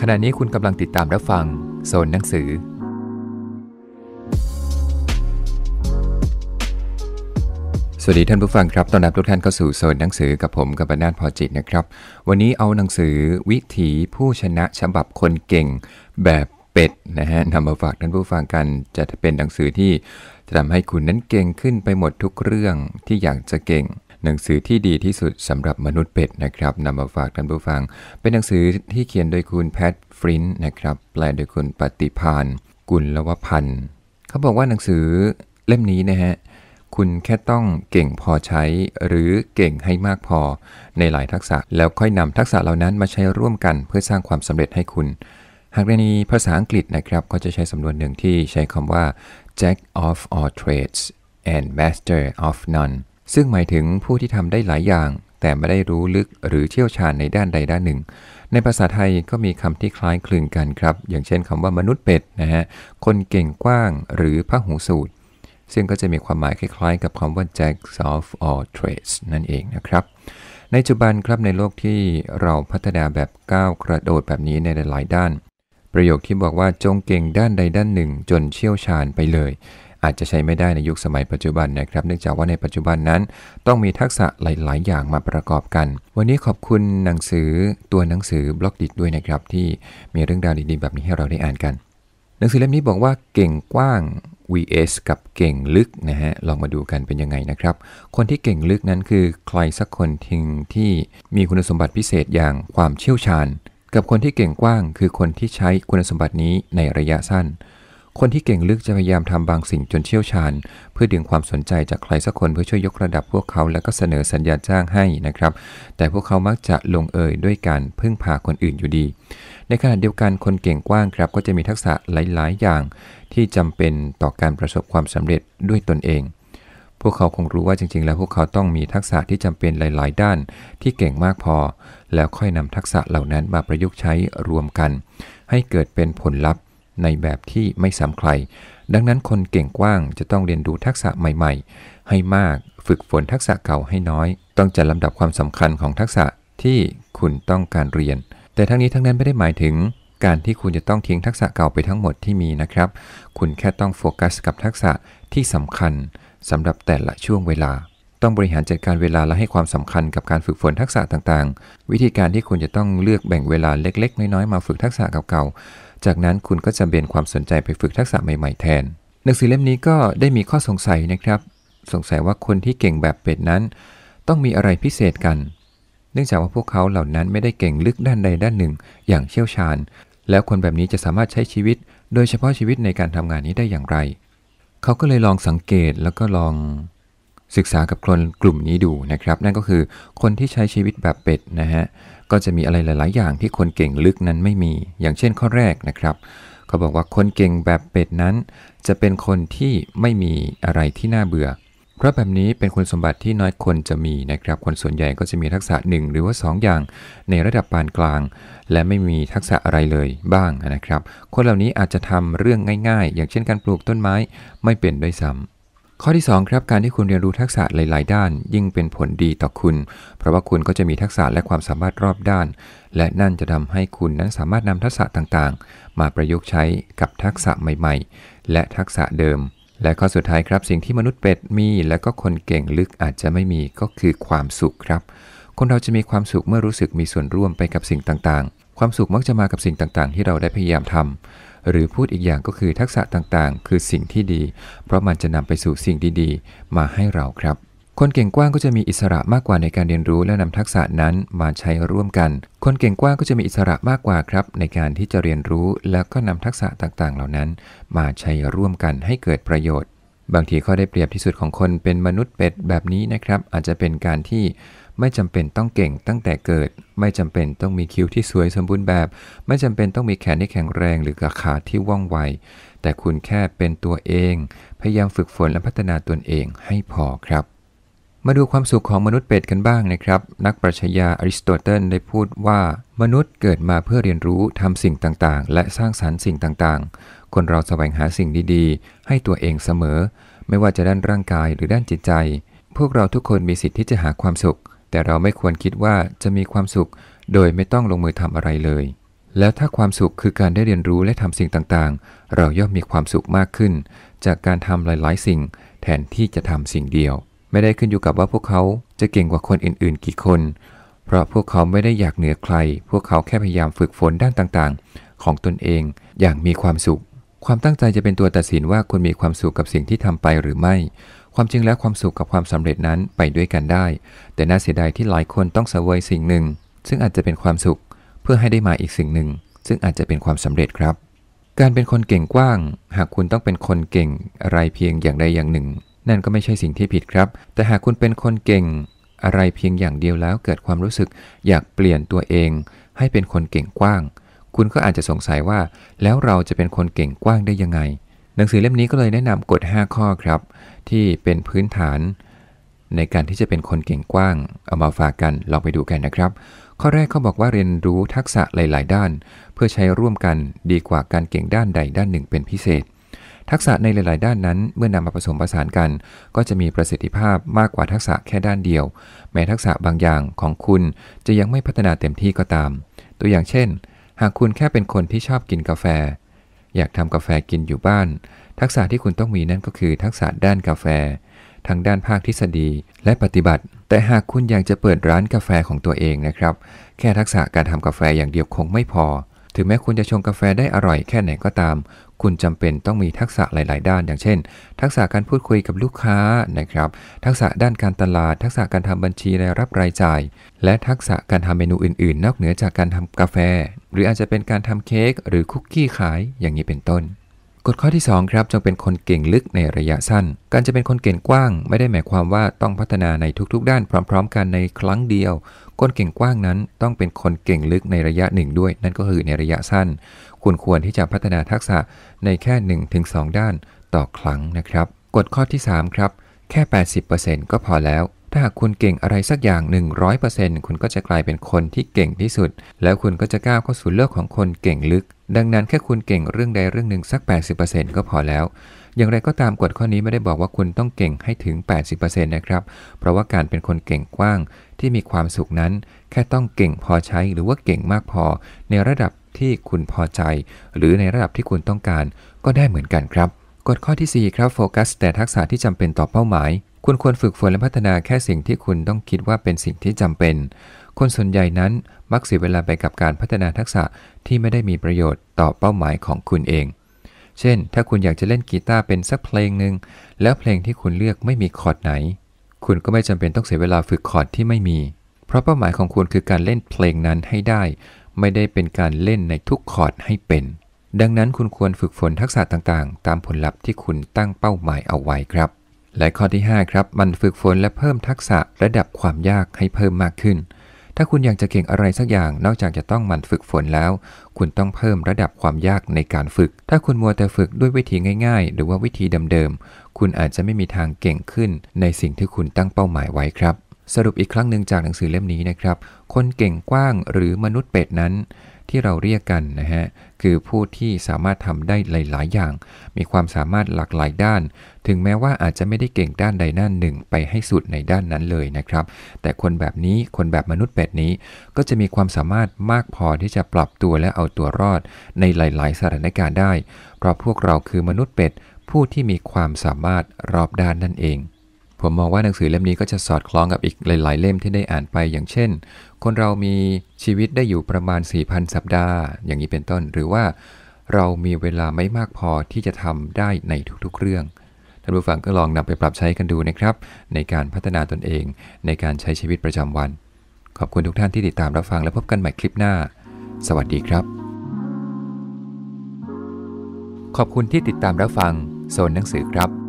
ขณะนี้คุณกำลังติดตามรับฟังโซนหนังสือ สวัสดีท่านผู้ฟังครับตอนรับทุกท่านเข้าสู่โซนหนังสือกับผมกับบรรณาพอจิตนะครับ วันนี้เอาหนังสือวิถีผู้ชนะฉบับคนเก่งแบบเป็ดนะฮะนำมาฝากท่านผู้ฟังกัน จะเป็นหนังสือที่จะทำให้คุณนั้นเก่งขึ้นไปหมดทุกเรื่องที่อยากจะเก่งหนังสือที่ดีที่สุดสำหรับมนุษย์เป็ดนะครับนำมาฝากท่านผู้ฟัง เป็นหนังสือที่เขียนโดยคุณแพทฟรินนะครับแปลโดยคุณปฏิพานกุลลวพันธ์เขาบอกว่าหนังสือเล่มนี้นะฮะ คุณแค่ต้องเก่งพอใช้หรือเก่งให้มากพอในหลายทักษะ แล้วค่อยนำทักษะเหล่านั้นมาใช้ร่วมกันเพื่อสร้างความสำเร็จให้คุณ หากในภาษาอังกฤษนะครับก็จะใช้สำนวนหนึ่งที่ใช้คำว่า jack of all trades and master of none ซึ่งหมายถึงผู้ที่ทำได้หลายอย่าง แต่ไม่ได้รู้ลึกหรือเชี่ยวชาญในด้านใดด้านหนึ่ง ในภาษาไทยก็มีคำที่คล้ายคลึงกันครับ อย่างเช่นคำว่ามนุษย์เป็ดนะฮะคนเก่งกว้างหรือพระหูสูตร ซึ่งก็จะมีความหมายคล้าย ๆ กับคำว่า jack of all trades นั่นเองนะครับ ในปัจจุบันครับในโลกที่เราพัฒนาแบบก้าวกระโดดแบบนี้ในหลายๆด้าน ประโยคที่บอกว่าจงเก่งด้านใดด้านหนึ่งจนเชี่ยวชาญไปเลยอาจจะใช้ไม่ได้ในยุคสมัยปัจจุบันนะครับเนื่องจากว่าในปัจจุบันนั้น ต้องมีทักษะหลายๆ อย่างมาประกอบกัน วันนี้ขอบคุณหนังสือตัวหนังสือบล็อกดิจด้วยนะครับ ที่มีเรื่องราวดี ๆ แบบนี้ให้เราได้อ่านกัน หนังสือเล่มนี้บอกว่าเก่งกว้าง vs กับเก่งลึกนะฮะลองมาดูกันเป็นยังไงนะครับ คนที่เก่งลึกนั้นคือใครสักคนทิ้งที่มีคุณสมบัติพิเศษอย่างความเชี่ยวชาญ กับคนที่เก่งกว้าง คือคนที่ใช้คุณสมบัตินี้ในระยะสั้นคนที่เก่งลึกจะพยายามทำบางสิ่งจนเชี่ยวชาญ เพื่อดึงความสนใจจากใครสักคนเพื่อช่วยยกระดับพวกเขาแล้วก็เสนอสัญญาจ้างให้นะครับ แต่พวกเขามักจะลงเอยด้วยการพึ่งพาคนอื่นอยู่ดี ในขณะเดียวกันคนเก่งกว้างครับ ก็จะมีทักษะหลาย ๆ อย่างที่จำเป็นต่อการประสบความสำเร็จด้วยตนเอง พวกเขาคงรู้ว่าจริง ๆ แล้วพวกเขาต้องมีทักษะที่จำเป็นหลาย ๆ ด้านที่เก่งมากพอ แล้วค่อยนำทักษะเหล่านั้นมาประยุกต์ใช้รวมกัน ให้เกิดเป็นผลลัพธ์ในแบบที่ไม่ซ้ำใคร ดังนั้นคนเก่งกว้างจะต้องเรียนรู้ทักษะใหม่ๆ ให้มาก ฝึกฝนทักษะเก่าให้น้อย ต้องจัดลำดับความสำคัญของทักษะที่คุณต้องการเรียน แต่ทั้งนี้ทั้งนั้นไม่ได้หมายถึง การที่คุณจะต้องทิ้งทักษะเก่าไปทั้งหมดที่มีนะครับ คุณแค่ต้องโฟกัสกับทักษะที่สำคัญสำหรับแต่ละช่วงเวลา ต้องบริหารจัดการเวลาและให้ความสำคัญกับการฝึกฝนทักษะต่างๆ วิธีการที่คุณจะต้องเลือกแบ่งเวลาเล็กๆ น้อยๆ มาฝึกทักษะเก่าๆจากนั้นคุณก็จะเบนความสนใจไปฝึกทักษะใหม่ๆแทน หนังสือเล่มนี้ก็ได้มีข้อสงสัยนะครับ สงสัยว่าคนที่เก่งแบบเป็ดนั้นต้องมีอะไรพิเศษกัน เนื่องจากว่าพวกเขาเหล่านั้นไม่ได้เก่งลึกด้านใดด้านหนึ่งอย่างเชี่ยวชาญ แล้วคนแบบนี้จะสามารถใช้ชีวิต โดยเฉพาะชีวิตในการทำงานนี้ได้อย่างไร เขาก็เลยลองสังเกตแล้วก็ลอง ศึกษากับคนกลุ่มนี้ดูนะครับ นั่นก็คือคนที่ใช้ชีวิตแบบเป็ดนะฮะก็จะมีอะไรหลาย ๆ อย่างที่คนเก่งลึกนั้นไม่มี อย่างเช่นข้อแรกนะครับ เขาบอกว่าคนเก่งแบบเป็ดนั้น จะเป็นคนที่ไม่มีอะไรที่น่าเบื่อ เพราะแบบนี้เป็นคุณสมบัติที่น้อยคนจะมีนะครับ คนส่วนใหญ่ก็จะมีทักษะ 1 หรือว่า 2 อย่าง ในระดับปานกลาง และไม่มีทักษะอะไรเลยบ้างนะครับ คนเหล่านี้อาจจะทำเรื่องง่าย ๆ อย่างเช่นการปลูกต้นไม้ไม่เป็นด้วยซ้ำข้อที่2ครับ การที่คุณเรียนรู้ทักษะหลาย ๆ ด้าน ยิ่งเป็นผลดีต่อคุณ เพราะว่าคุณก็จะมีทักษะและความสามารถรอบด้าน และนั่นจะทำให้คุณนั้นสามารถนำทักษะต่างๆ มาประยุกต์ใช้กับทักษะใหม่ ๆ และทักษะเดิม และข้อสุดท้ายครับสิ่งที่มนุษย์เป็ดมี และก็คนเก่งลึกอาจจะไม่มีก็คือความสุขครับ คนเราจะมีความสุขเมื่อรู้สึกมีส่วนร่วมไปกับสิ่งต่างๆ ความสุขมักจะมากับสิ่งต่างๆ ที่เราได้พยายามทำหรือพูดอีกอย่างก็คือทักษะต่างๆ คือสิ่งที่ดีเพราะมันจะนำไปสู่สิ่งดีๆ มาให้เราครับ คนเก่งกว้างก็จะมีอิสระมากกว่าในการเรียนรู้และนำทักษะนั้นมาใช้ร่วมกัน คนเก่งกว้างก็จะมีอิสระมากกว่าครับในการที่จะเรียนรู้แล้วก็นำทักษะต่างๆ เหล่านั้น มาใช้ร่วมกันให้เกิดประโยชน์ บางทีข้อได้เปรียบที่สุดของคนเป็นมนุษย์เป็ดแบบนี้นะครับ อาจจะเป็นการที่ไม่จำเป็นต้องเก่งตั้งแต่เกิด ไม่จำเป็นต้องมีคิ้วที่สวยสมบูรณ์แบบ ไม่จำเป็นต้องมีแขนที่แข็งแรงหรือกระขาที่ว่องไว แต่คุณแค่เป็นตัวเอง พยายามฝึกฝนและพัฒนาตนเองให้พอครับ มาดูความสุขของมนุษย์เป็ดกันบ้างนะครับ นักปรัชญาอริสโตเติลได้พูดว่า มนุษย์เกิดมาเพื่อเรียนรู้ทำสิ่งต่างๆ และสร้างสารรค์สิ่งต่างๆ คนเราแสวงหาสิ่งดีๆ ให้ตัวเองเสมอ ไม่ว่าจะด้านร่างกายหรือด้านจิตใจ พวกเราทุกคนมีสิทธิ์ที่จะหาความสุขแต่เราไม่ควรคิดว่าจะมีความสุข โดยไม่ต้องลงมือทำอะไรเลย แล้วถ้าความสุขคือการได้เรียนรู้และทำสิ่งต่างๆ เราย่อมมีความสุขมากขึ้นจากการทำหลายๆ สิ่งแทนที่จะทำสิ่งเดียว ไม่ได้ขึ้นอยู่กับว่าพวกเขาจะเก่งกว่าคนอื่นๆ กี่คน เพราะพวกเขาไม่ได้อยากเหนือใคร พวกเขาแค่พยายามฝึกฝนด้านต่างๆ ของตนเองอย่างมีความสุข ความตั้งใจจะเป็นตัวตัดสินว่าคุณมีความสุขกับสิ่งที่ทำไปหรือไม่ความจริงแล้วความสุขกับความสำเร็จนั้นไปด้วยกันได้ แต่น่าเสียดายที่หลายคนต้องเสวยสิ่งหนึ่ง ซึ่งอาจจะเป็นความสุขเพื่อให้ได้มาอีกสิ่งหนึ่ง ซึ่งอาจจะเป็นความสำเร็จครับ การเป็นคนเก่งกว้าง หากคุณต้องเป็นคนเก่งอะไรเพียงอย่างใดอย่างหนึ่ง นั่นก็ไม่ใช่สิ่งที่ผิดครับ แต่หากคุณเป็นคนเก่งอะไรเพียงอย่างเดียวแล้ว เกิดความรู้สึกอยากเปลี่ยนตัวเอง ให้เป็นคนเก่งกว้าง คุณก็อาจจะสงสัยว่าแล้วเราจะเป็นคนเก่งกว้างได้ยังไงหนังสือเล่มนี้ก็เลยแนะนำกฎ5ข้อครับ ที่เป็นพื้นฐาน ในการที่จะเป็นคนเก่งกว้าง เอามาฝากกันลองไปดูกันนะครับ ข้อแรกเขาบอกว่าเรียนรู้ทักษะหลายๆด้าน เพื่อใช้ร่วมกันดีกว่าการเก่งด้านใดด้านหนึ่งเป็นพิเศษ ทักษะในหลาย ๆ ด้านนั้นเมื่อนำมาผสมผสานกัน ก็จะมีประสิทธิภาพมากกว่าทักษะแค่ด้านเดียว แม้ทักษะบางอย่างของคุณจะยังไม่พัฒนาเต็มที่ก็ตาม ตัวอย่างเช่น หากคุณแค่เป็นคนที่ชอบกินกาแฟอยากทำกาแฟกินอยู่บ้าน ทักษะที่คุณต้องมีนั่นก็คือทักษะด้านกาแฟ ทั้งด้านภาคทฤษฎี และปฏิบัติ แต่หากคุณอยากจะเปิดร้านกาแฟของตัวเองนะครับ แค่ทักษะการทำกาแฟอย่างเดียวคงไม่พอถึงแม้คุณจะชงกาแฟได้อร่อยแค่ไหนก็ตาม คุณจำเป็นต้องมีทักษะหลายๆด้าน อย่างเช่น ทักษะการพูดคุยกับลูกค้านะครับ ทักษะด้านการตลาด ทักษะการทำบัญชีรายรับรายจ่าย และทักษะการทำเมนูอื่นๆ นอกเหนือจากการทำกาแฟ หรืออาจจะเป็นการทำเค้กหรือคุกกี้ขาย อย่างนี้เป็นต้นกฎข้อที่2ครับจงเป็นคนเก่งลึกในระยะสั้น การจะเป็นคนเก่งกว้างไม่ได้หมายความว่าต้องพัฒนาในทุกๆ ด้านพร้อม ๆ กันในครั้งเดียวคนเก่งกว้างนั้นต้องเป็นคนเก่งลึกในระยะหนึ่งด้วย นั่นก็คือในระยะสั้น คุณควรที่จะพัฒนาทักษะในแค่1-2 ด้านต่อครั้งนะครับกฎข้อที่ 3 ครับ แค่ 80%ก็พอแล้วถ้าหากคุณเก่งอะไรสักอย่าง 100%คุณก็จะกลายเป็นคนที่เก่งที่สุด แล้วคุณก็จะก้าวเข้าสู่โลกของคนเก่งลึก ดังนั้นแค่คุณเก่งเรื่องใดเรื่องหนึ่งสัก 80%ก็พอแล้ว อย่างไรก็ตามกฎข้อนี้ไม่ได้บอกว่าคุณต้องเก่งให้ถึง80%นะครับ เพราะว่าการเป็นคนเก่งกว้างที่มีความสุขนั้นแค่ต้องเก่งพอใช้ หรือว่าเก่งมากพอในระดับที่คุณพอใจ หรือในระดับที่คุณต้องการก็ได้เหมือนกันครับกฎข้อที่ 4ครับโฟกัสแต่ทักษะที่จำเป็นต่อเป้าหมาย คุณควรฝึกฝนและพัฒนาแค่สิ่งที่คุณต้องคิดว่าเป็นสิ่งที่จำเป็น คนส่วนใหญ่นั้นมักเสียเวลาไปกับการพัฒนาทักษะที่ไม่ได้มีประโยชน์ต่อเป้าหมายของคุณเอง เช่น ถ้าคุณอยากจะเล่นกีตาร์เป็นสักเพลงหนึ่งแล้วเพลงที่คุณเลือกไม่มีคอร์ดไหน คุณก็ไม่จำเป็นต้องเสียเวลาฝึกคอร์ดที่ไม่มี เพราะเป้าหมายของคุณคือการเล่นเพลงนั้นให้ได้ ไม่ได้เป็นการเล่นในทุกคอร์ดให้เป็นดังนั้นคุณควรฝึกฝนทักษะต่างๆ ตามผลลัพธ์ที่คุณตั้งเป้าหมายเอาไว้ครับ และข้อที่ 5 ครับ มันฝึกฝนและเพิ่มทักษะระดับความยากให้เพิ่มมากขึ้น ถ้าคุณอยากจะเก่งอะไรสักอย่างนอกจากจะต้องมันฝึกฝนแล้ว คุณต้องเพิ่มระดับความยากในการฝึก ถ้าคุณมัวแต่ฝึกด้วยวิธีง่ายๆหรือว่าวิธีเดิมๆคุณอาจจะไม่มีทางเก่งขึ้นในสิ่งที่คุณตั้งเป้าหมายไว้ครับสรุปอีกครั้งหนึ่งจากหนังสือเล่มนี้นะครับ คนเก่งกว้างหรือมนุษย์เป็ดนั้นที่เราเรียกกันนะฮะ คือผู้ที่สามารถทำได้หลาย ๆ อย่าง มีความสามารถหลากหลายด้าน ถึงแม้ว่าอาจจะไม่ได้เก่งด้านใดด้านหนึ่งไปให้สุดในด้านนั้นเลยนะครับ แต่คนแบบนี้คนแบบมนุษย์แบบนี้ก็จะมีความสามารถมากพอที่จะปรับตัวและเอาตัวรอดในหลาย ๆสถานการณ์ได้ เพราะพวกเราคือมนุษย์เป็ดผู้ที่มีความสามารถรอบด้านนั่นเองผมมองว่าหนังสือเล่มนี้ก็จะสอดคล้องกับอีกหลาย ๆเล่มที่ได้อ่านไปอย่างเช่น คนเรามีชีวิตได้อยู่ประมาณ 4,000 สัปดาห์ อย่างนี้เป็นต้นหรือว่าเรามีเวลาไม่มากพอที่จะทำได้ในทุกๆเรื่องท่านผู้ฟังก็ลองนำไปปรับใช้กันดูนะครับ ในการพัฒนาตนเองในการใช้ชีวิตประจำวัน ขอบคุณทุกท่านที่ติดตามรับฟังและพบกันใหม่คลิปหน้า สวัสดีครับ ขอบคุณที่ติดตามรับฟังโซนหนังสือครับ